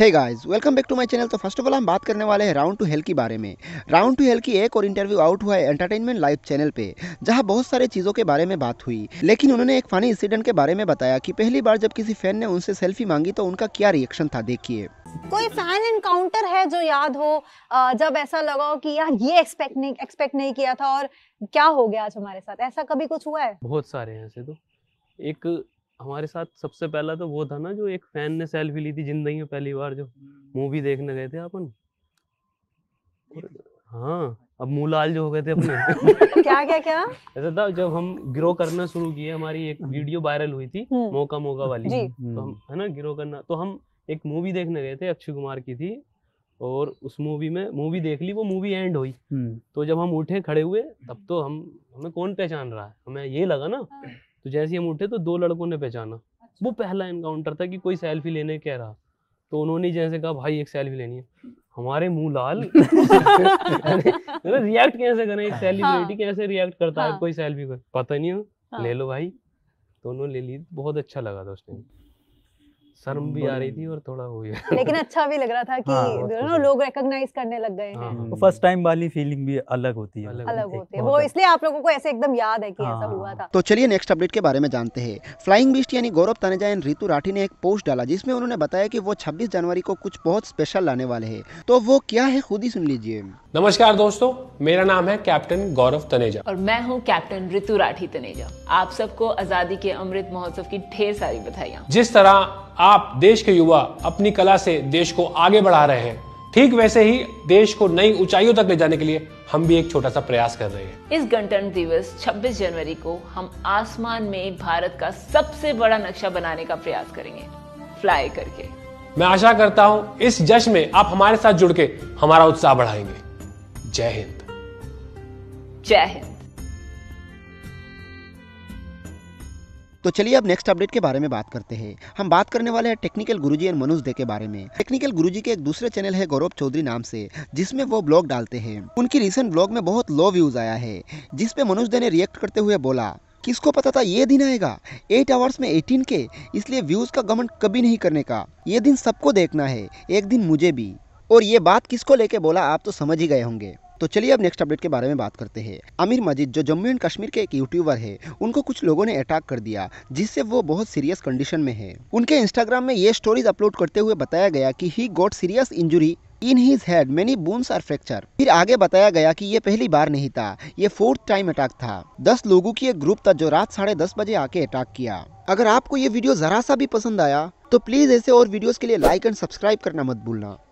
है guys welcome back to my channel तो first of all हम बात करने वाले हैं राउंड टू हेल की बारे में राउंड टू हेल की एक और इंटरव्यू आउट हुआ है एंटरटेनमेंट लाइव चैनल पे जहां बहुत सारे चीज़ों के बारे में बात हुई लेकिन उन्होंने एक फनी इंसिडेंट के बारे में बताया कि पहली बार जब किसी फैन ने उनसे सेल्फी मांगी तो उनका क्या रिएक्शन था देखिए कोई फैन इनकाउंटर है जो याद हो जब ऐसा लगा हो कि यार ये एक्सपेक्ट नहीं एक्सपेक्ट नहीं किया था और क्या हो गया आज हमारे साथ ऐसा कभी कुछ हुआ है बहुत सारे ऐसे तो एक हमारे साथ सबसे पहला तो वो था ना जो एक फैन ने सेल्फी ली थी जिंदगी में पहली बार जो हम्म। मूवी देखने गए थे अपन तो हाँ अब मुंह जो हो गए थे अपने क्या क्या क्या ऐसा था जब हम ग्रो करना शुरू किए हमारी एक हम्म। वीडियो वायरल हुई थी हम्म। मौका मौका वाली तो हम है ना ग्रो करना तो हम एक मूवी देखने गए थे अक्षय कुमार की थी और उस मूवी में मूवी देख ली वो मूवी एंड हुई तो जब हम उठे खड़े हुए तब तो हम हमें कौन पहचान रहा है हमें ये लगा ना हाँ। तो जैसे ही हम उठे तो दो लड़कों ने पहचाना वो अच्छा। पहला इनकाउंटर था कि कोई सेल्फी लेने कह रहा तो उन्होंने जैसे कहा भाई एक सेल्फी लेनी है हमारे मुंह लाल रिएक्ट कैसे करें एक सेलिब्रिटी हाँ। कैसे रिएक्ट करता है हाँ। कोई सेल्फी पता नहीं हो हाँ। ले लो भाई तो उन्होंने ले ली बहुत अच्छा लगा था उस टाइम शर्म भी आ रही थी और थोड़ा हो गया लेकिन अच्छा भी लग रहा था कि हाँ, तो लोग रिकॉग्नाइज करने लग गए हैं हाँ, फर्स्ट हाँ। टाइम वाली फीलिंग भी अलग होती है अलग, अलग होती है वो इसलिए आप लोगों को ऐसे एकदम याद है कि हाँ, ऐसा हुआ था तो चलिए नेक्स्ट अपडेट के बारे में जानते हैं फ्लाइंग बीस्ट यानी गौरव तनेजा एंड रितु राठी ने एक पोस्ट डाला जिसमें उन्होंने बताया की वो छब्बीस जनवरी को कुछ बहुत स्पेशल लाने वाले है तो वो क्या है खुद ही सुन लीजिए नमस्कार दोस्तों मेरा नाम है कैप्टन गौरव तनेजा और मैं हूँ कैप्टन ऋतु राठी तनेजा आप सबको आजादी के अमृत महोत्सव की ढेर सारी बधाइयाँ जिस तरह आप देश के युवा अपनी कला से देश को आगे बढ़ा रहे हैं ठीक वैसे ही देश को नई ऊंचाइयों तक ले जाने के लिए हम भी एक छोटा सा प्रयास कर रहे हैं इस गणतंत्र दिवस 26 जनवरी को हम आसमान में भारत का सबसे बड़ा नक्शा बनाने का प्रयास करेंगे फ्लाई करके मैं आशा करता हूँ इस जश्न में आप हमारे साथ जुड़ के हमारा उत्साह बढ़ाएंगे जय हिंद जय हिंद तो चलिए अब नेक्स्ट अपडेट के बारे में बात करते हैं हम बात करने वाले हैं टेक्निकल गुरुजी एंड मनोज दे के बारे में टेक्निकल गुरुजी के एक दूसरे चैनल है गौरव चौधरी नाम से जिसमें वो ब्लॉग डालते हैं उनकी रिसेंट ब्लॉग में बहुत लो व्यूज आया है जिसपे मनोज दे ने रिएक्ट करते हुए बोला किसको पता था ये दिन आएगा एट आवर्स में एटीन के इसलिए व्यूज का गमन कभी नहीं करने का ये दिन सबको देखना है एक दिन मुझे भी और ये बात किसको लेके बोला आप तो समझ ही गए होंगे तो चलिए अब नेक्स्ट अपडेट के बारे में बात करते हैं आमिर मजिद जो जम्मू एंड कश्मीर के एक यूट्यूबर है उनको कुछ लोगों ने अटैक कर दिया जिससे वो बहुत सीरियस कंडीशन में है उनके इंस्टाग्राम में ये स्टोरीज अपलोड करते हुए बताया गया की he got serious injury in his head many bones are fracture फिर आगे बताया गया कि ये पहली बार नहीं था ये फोर्थ टाइम अटैक था दस लोगों की एक ग्रुप था जो रात साढ़े दस बजे आके अटैक किया अगर आपको ये वीडियो जरा सा भी पसंद आया तो प्लीज ऐसे और वीडियोस के लिए लाइक एंड सब्सक्राइब करना मत भूलना